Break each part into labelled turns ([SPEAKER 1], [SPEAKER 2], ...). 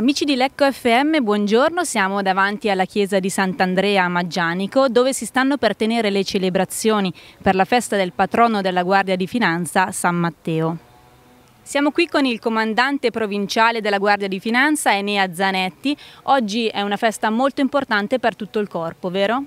[SPEAKER 1] Amici di Lecco FM, buongiorno, siamo davanti alla chiesa di Sant'Andrea a Maggianico dove si stanno per tenere le celebrazioni per la festa del patrono della Guardia di Finanza, San Matteo. Siamo qui con il comandante provinciale della Guardia di Finanza, Enea Zanetti. Oggi è una festa molto importante per tutto il corpo, vero?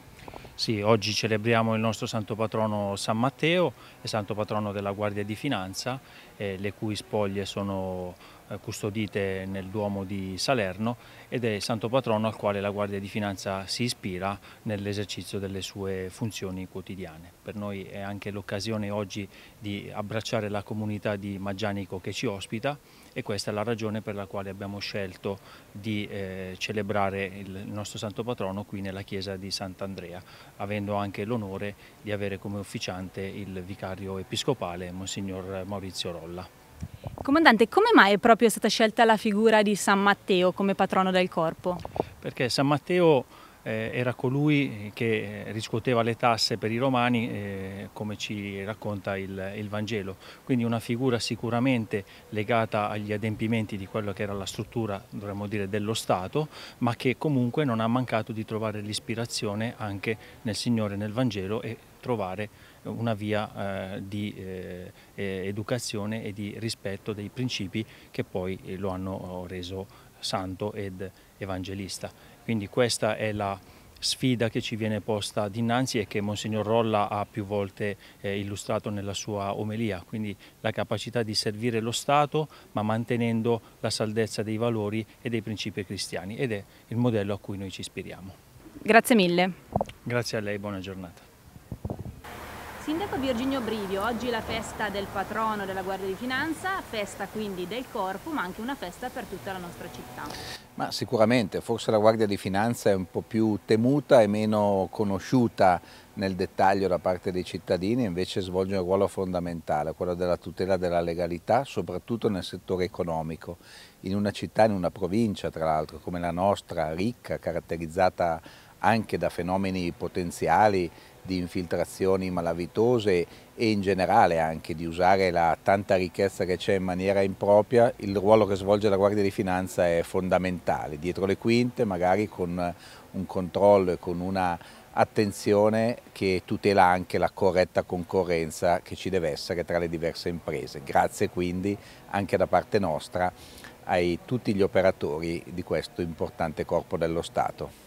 [SPEAKER 2] Sì, oggi celebriamo il nostro santo patrono San Matteo, è santo patrono della Guardia di Finanza eh, le cui spoglie sono eh, custodite nel Duomo di Salerno ed è il santo patrono al quale la Guardia di Finanza si ispira nell'esercizio delle sue funzioni quotidiane. Per noi è anche l'occasione oggi di abbracciare la comunità di Maggianico che ci ospita e questa è la ragione per la quale abbiamo scelto di eh, celebrare il nostro santo patrono qui nella chiesa di Sant'Andrea, avendo anche l'onore di avere come officiante il vicario episcopale Monsignor Maurizio Rolla crolla.
[SPEAKER 1] Comandante, come mai proprio è stata scelta la figura di San Matteo come patrono del corpo?
[SPEAKER 2] Perché San Matteo eh, era colui che eh, riscuoteva le tasse per i romani, eh, come ci racconta il, il, Vangelo. Quindi una figura sicuramente legata agli adempimenti di quella che era la struttura, dovremmo dire, dello Stato, ma che comunque non ha mancato di trovare l'ispirazione anche nel Signore, nel Vangelo e trovare una via eh, di eh, educazione e di rispetto dei principi che poi eh, lo hanno oh, reso santo ed evangelista. Quindi questa è la sfida che ci viene posta dinanzi e che Monsignor Rolla ha più volte eh, illustrato nella sua omelia, quindi la capacità di servire lo Stato ma mantenendo la saldezza dei valori e dei principi cristiani ed è il modello a cui noi ci ispiriamo.
[SPEAKER 1] Grazie mille.
[SPEAKER 2] Grazie a lei, buona giornata.
[SPEAKER 1] Sindaco Virginio Brivio, oggi è la festa del patrono della Guardia di Finanza, festa quindi del corpo ma anche una festa per tutta la nostra città.
[SPEAKER 3] Ma sicuramente, forse la Guardia di Finanza è un po' più temuta e meno conosciuta nel dettaglio da parte dei cittadini, invece svolge un ruolo fondamentale, quello della tutela della legalità, soprattutto nel settore economico. In una città, in una provincia tra l'altro, come la nostra, ricca, caratterizzata anche da fenomeni potenziali di infiltrazioni malavitose e in generale anche di usare la tanta ricchezza che c'è in maniera impropria, il ruolo che svolge la Guardia di Finanza è fondamentale, dietro le quinte magari con un controllo e con una attenzione che tutela anche la corretta concorrenza che ci deve essere tra le diverse imprese. Grazie quindi anche da parte nostra ai tutti gli operatori di questo importante corpo dello Stato.